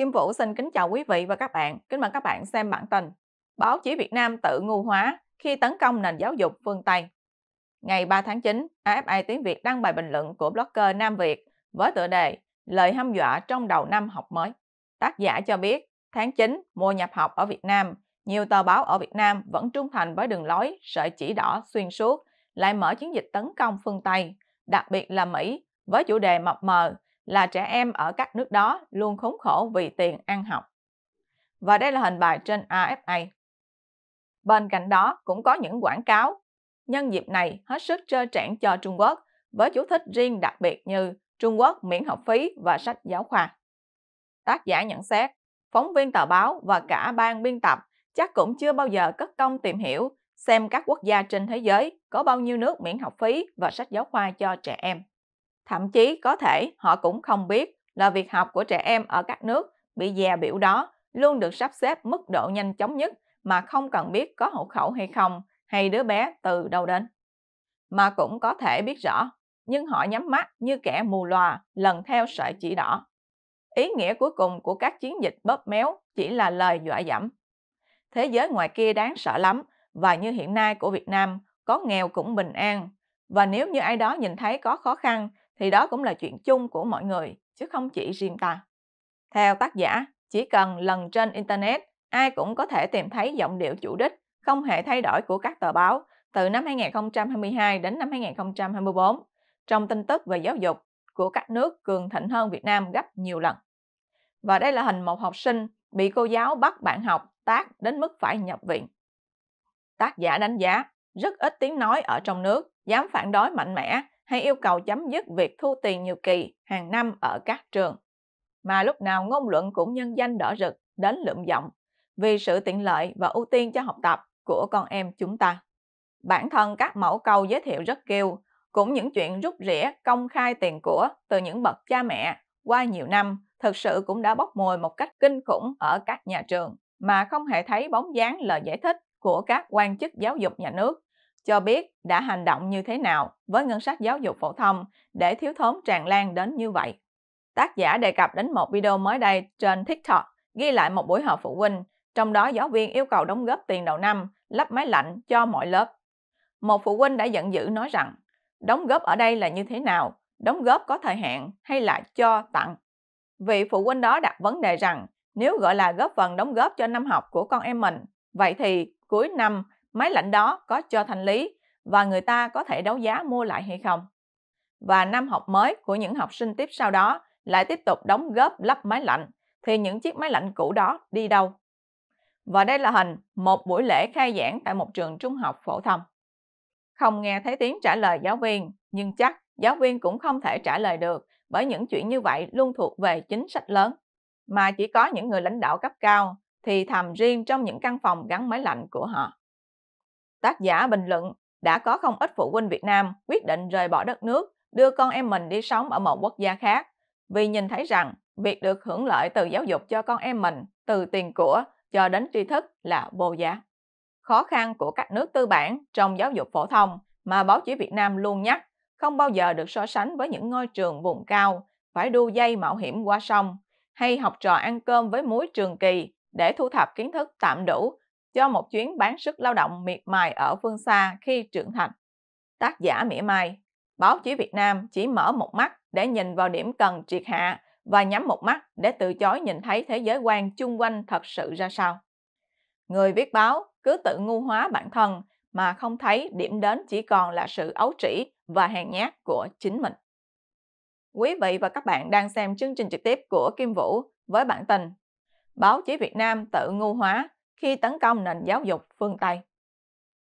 Kim Vũ xin kính chào quý vị và các bạn. Kính mời các bạn xem bản tin. Báo chí Việt Nam tự ngu hóa khi tấn công nền giáo dục phương Tây. Ngày 3 tháng 9, AFI Tiếng Việt đăng bài bình luận của blogger Nam Việt với tựa đề Lời hăm dọa trong đầu năm học mới. Tác giả cho biết, tháng 9, mùa nhập học ở Việt Nam, nhiều tờ báo ở Việt Nam vẫn trung thành với đường lối sợi chỉ đỏ xuyên suốt, lại mở chiến dịch tấn công phương Tây, đặc biệt là Mỹ, với chủ đề mập mờ là trẻ em ở các nước đó luôn khốn khổ vì tiền ăn học. Và đây là hình bài trên AFA. Bên cạnh đó cũng có những quảng cáo. Nhân dịp này hết sức trơ trẽn cho Trung Quốc với chú thích riêng đặc biệt như Trung Quốc miễn học phí và sách giáo khoa. Tác giả nhận xét, phóng viên tờ báo và cả ban biên tập chắc cũng chưa bao giờ cất công tìm hiểu xem các quốc gia trên thế giới có bao nhiêu nước miễn học phí và sách giáo khoa cho trẻ em. Thậm chí có thể họ cũng không biết là việc học của trẻ em ở các nước bị dè biểu đó luôn được sắp xếp mức độ nhanh chóng nhất mà không cần biết có hộ khẩu hay không hay đứa bé từ đâu đến. Mà cũng có thể biết rõ, nhưng họ nhắm mắt như kẻ mù lòa lần theo sợi chỉ đỏ. Ý nghĩa cuối cùng của các chiến dịch bóp méo chỉ là lời dọa dẫm. Thế giới ngoài kia đáng sợ lắm và như hiện nay của Việt Nam có nghèo cũng bình an. Và nếu như ai đó nhìn thấy có khó khăn thì đó cũng là chuyện chung của mọi người chứ không chỉ riêng ta. Theo tác giả, chỉ cần lần trên Internet, ai cũng có thể tìm thấy giọng điệu chủ đích không hề thay đổi của các tờ báo từ năm 2022 đến năm 2024 trong tin tức về giáo dục của các nước cường thịnh hơn Việt Nam gấp nhiều lần. Và đây là hình một học sinh bị cô giáo bắt bạn học tác đến mức phải nhập viện. Tác giả đánh giá rất ít tiếng nói ở trong nước dám phản đối mạnh mẽ hay yêu cầu chấm dứt việc thu tiền nhiều kỳ hàng năm ở các trường. Mà lúc nào ngôn luận cũng nhân danh đỏ rực đến lượm giọng vì sự tiện lợi và ưu tiên cho học tập của con em chúng ta. Bản thân các mẫu câu giới thiệu rất kêu, cũng những chuyện rút rỉa công khai tiền của từ những bậc cha mẹ qua nhiều năm thực sự cũng đã bốc mùi một cách kinh khủng ở các nhà trường mà không hề thấy bóng dáng lời giải thích của các quan chức giáo dục nhà nước cho biết đã hành động như thế nào với ngân sách giáo dục phổ thông để thiếu thốn tràn lan đến như vậy. Tác giả đề cập đến một video mới đây trên TikTok ghi lại một buổi họp phụ huynh, trong đó giáo viên yêu cầu đóng góp tiền đầu năm lắp máy lạnh cho mọi lớp. Một phụ huynh đã giận dữ nói rằng, đóng góp ở đây là như thế nào, đóng góp có thời hạn hay là cho tặng. Vị phụ huynh đó đặt vấn đề rằng, nếu gọi là góp phần đóng góp cho năm học của con em mình, vậy thì cuối năm máy lạnh đó có cho thành lý và người ta có thể đấu giá mua lại hay không. Và năm học mới của những học sinh tiếp sau đó lại tiếp tục đóng góp lắp máy lạnh, thì những chiếc máy lạnh cũ đó đi đâu? Và đây là hình một buổi lễ khai giảng tại một trường trung học phổ thông. Không nghe thấy tiếng trả lời giáo viên, nhưng chắc giáo viên cũng không thể trả lời được bởi những chuyện như vậy luôn thuộc về chính sách lớn. Mà chỉ có những người lãnh đạo cấp cao thì thầm riêng trong những căn phòng gắn máy lạnh của họ tác giả bình luận đã có không ít phụ huynh Việt Nam quyết định rời bỏ đất nước, đưa con em mình đi sống ở một quốc gia khác vì nhìn thấy rằng việc được hưởng lợi từ giáo dục cho con em mình từ tiền của cho đến tri thức là vô giá. Khó khăn của các nước tư bản trong giáo dục phổ thông mà báo chí Việt Nam luôn nhắc không bao giờ được so sánh với những ngôi trường vùng cao phải đu dây mạo hiểm qua sông hay học trò ăn cơm với muối trường kỳ để thu thập kiến thức tạm đủ cho một chuyến bán sức lao động miệt mài ở phương xa khi trưởng thành. Tác giả mỉa mai, báo chí Việt Nam chỉ mở một mắt để nhìn vào điểm cần triệt hạ và nhắm một mắt để từ chối nhìn thấy thế giới quan chung quanh thật sự ra sao. Người viết báo cứ tự ngu hóa bản thân mà không thấy điểm đến chỉ còn là sự ấu trĩ và hèn nhát của chính mình. Quý vị và các bạn đang xem chương trình trực tiếp của Kim Vũ với bản tin Báo chí Việt Nam tự ngu hóa khi tấn công nền giáo dục phương Tây.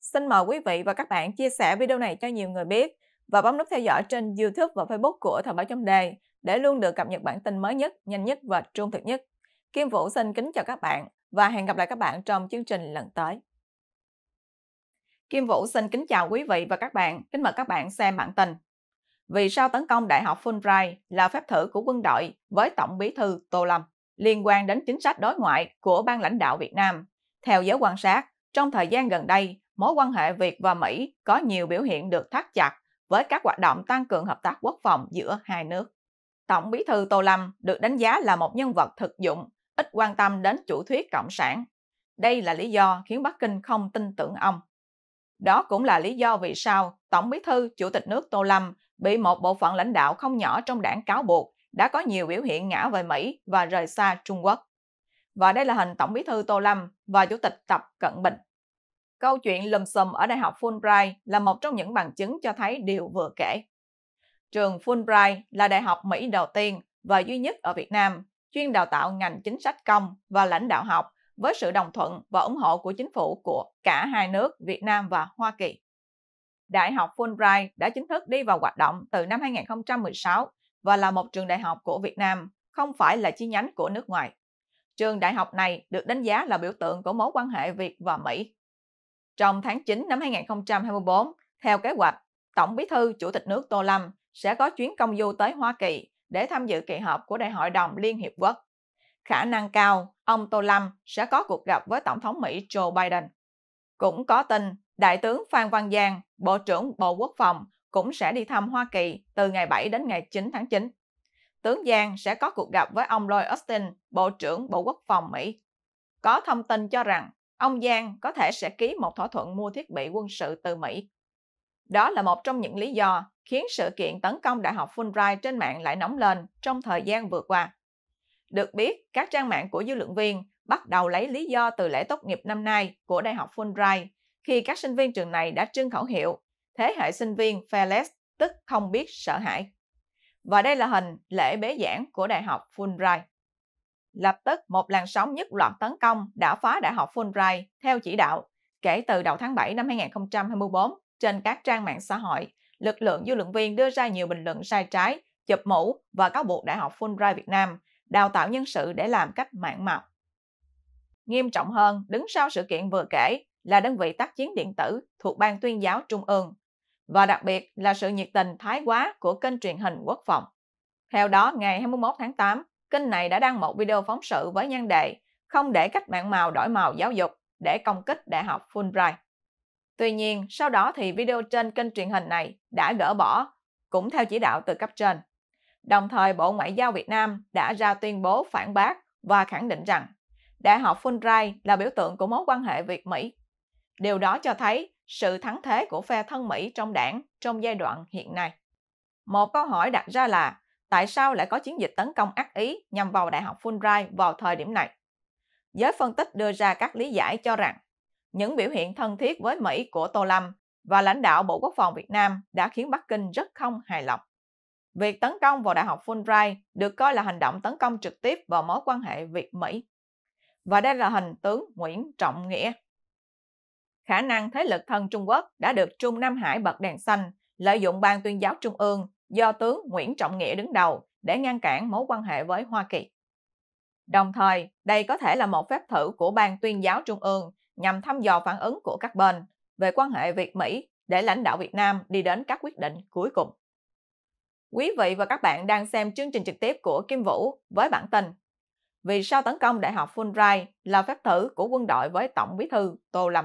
Xin mời quý vị và các bạn chia sẻ video này cho nhiều người biết và bấm nút theo dõi trên YouTube và Facebook của Thời báo chấm đề để luôn được cập nhật bản tin mới nhất, nhanh nhất và trung thực nhất. Kim Vũ xin kính chào các bạn và hẹn gặp lại các bạn trong chương trình lần tới. Kim Vũ xin kính chào quý vị và các bạn, kính mời các bạn xem bản tin. Vì sao tấn công Đại học Fulbright là phép thử của quân đội với Tổng bí thư Tô Lâm liên quan đến chính sách đối ngoại của ban lãnh đạo Việt Nam theo giới quan sát, trong thời gian gần đây, mối quan hệ Việt và Mỹ có nhiều biểu hiện được thắt chặt với các hoạt động tăng cường hợp tác quốc phòng giữa hai nước. Tổng bí thư Tô Lâm được đánh giá là một nhân vật thực dụng, ít quan tâm đến chủ thuyết cộng sản. Đây là lý do khiến Bắc Kinh không tin tưởng ông. Đó cũng là lý do vì sao Tổng bí thư Chủ tịch nước Tô Lâm bị một bộ phận lãnh đạo không nhỏ trong đảng cáo buộc đã có nhiều biểu hiện ngã về Mỹ và rời xa Trung Quốc. Và đây là hình Tổng bí thư Tô Lâm và Chủ tịch Tập Cận Bình. Câu chuyện lùm xùm ở Đại học Fulbright là một trong những bằng chứng cho thấy điều vừa kể. Trường Fulbright là đại học Mỹ đầu tiên và duy nhất ở Việt Nam chuyên đào tạo ngành chính sách công và lãnh đạo học với sự đồng thuận và ủng hộ của chính phủ của cả hai nước Việt Nam và Hoa Kỳ. Đại học Fulbright đã chính thức đi vào hoạt động từ năm 2016 và là một trường đại học của Việt Nam, không phải là chi nhánh của nước ngoài. Trường đại học này được đánh giá là biểu tượng của mối quan hệ Việt và Mỹ. Trong tháng 9 năm 2024, theo kế hoạch, Tổng bí thư Chủ tịch nước Tô Lâm sẽ có chuyến công du tới Hoa Kỳ để tham dự kỳ họp của Đại hội đồng Liên Hiệp Quốc. Khả năng cao, ông Tô Lâm sẽ có cuộc gặp với Tổng thống Mỹ Joe Biden. Cũng có tin, Đại tướng Phan Văn Giang, Bộ trưởng Bộ Quốc phòng cũng sẽ đi thăm Hoa Kỳ từ ngày 7 đến ngày 9 tháng 9 tướng Giang sẽ có cuộc gặp với ông Lloyd Austin, Bộ trưởng Bộ Quốc phòng Mỹ. Có thông tin cho rằng ông Giang có thể sẽ ký một thỏa thuận mua thiết bị quân sự từ Mỹ. Đó là một trong những lý do khiến sự kiện tấn công Đại học Fulbright trên mạng lại nóng lên trong thời gian vừa qua. Được biết, các trang mạng của dư luận viên bắt đầu lấy lý do từ lễ tốt nghiệp năm nay của Đại học Fulbright khi các sinh viên trường này đã trưng khẩu hiệu Thế hệ sinh viên Fearless, tức không biết sợ hãi. Và đây là hình lễ bế giảng của Đại học Fulbright. Lập tức một làn sóng nhất loạt tấn công đã phá Đại học Fulbright theo chỉ đạo kể từ đầu tháng 7 năm 2024 trên các trang mạng xã hội. Lực lượng dư luận viên đưa ra nhiều bình luận sai trái, chụp mũ và cáo buộc Đại học Fulbright Việt Nam đào tạo nhân sự để làm cách mạng mọc. Nghiêm trọng hơn, đứng sau sự kiện vừa kể là đơn vị tác chiến điện tử thuộc Ban tuyên giáo Trung ương và đặc biệt là sự nhiệt tình thái quá của kênh truyền hình quốc phòng. Theo đó, ngày 21 tháng 8, kênh này đã đăng một video phóng sự với nhan đề Không để cách mạng màu đổi màu giáo dục để công kích đại học Fulbright. Tuy nhiên, sau đó thì video trên kênh truyền hình này đã gỡ bỏ, cũng theo chỉ đạo từ cấp trên. Đồng thời, Bộ Ngoại giao Việt Nam đã ra tuyên bố phản bác và khẳng định rằng Đại học Fulbright là biểu tượng của mối quan hệ Việt-Mỹ. Điều đó cho thấy sự thắng thế của phe thân Mỹ trong đảng trong giai đoạn hiện nay. Một câu hỏi đặt ra là tại sao lại có chiến dịch tấn công ác ý nhằm vào Đại học Fulbright vào thời điểm này? Giới phân tích đưa ra các lý giải cho rằng những biểu hiện thân thiết với Mỹ của Tô Lâm và lãnh đạo Bộ Quốc phòng Việt Nam đã khiến Bắc Kinh rất không hài lòng. Việc tấn công vào Đại học Fulbright được coi là hành động tấn công trực tiếp vào mối quan hệ Việt-Mỹ. Và đây là hình tướng Nguyễn Trọng Nghĩa khả năng thế lực thân Trung Quốc đã được Trung Nam Hải bật đèn xanh, lợi dụng ban tuyên giáo Trung ương do tướng Nguyễn Trọng Nghĩa đứng đầu để ngăn cản mối quan hệ với Hoa Kỳ. Đồng thời, đây có thể là một phép thử của ban tuyên giáo Trung ương nhằm thăm dò phản ứng của các bên về quan hệ Việt-Mỹ để lãnh đạo Việt Nam đi đến các quyết định cuối cùng. Quý vị và các bạn đang xem chương trình trực tiếp của Kim Vũ với bản tin Vì sao tấn công Đại học Fulbright là phép thử của quân đội với Tổng bí thư Tô Lâm.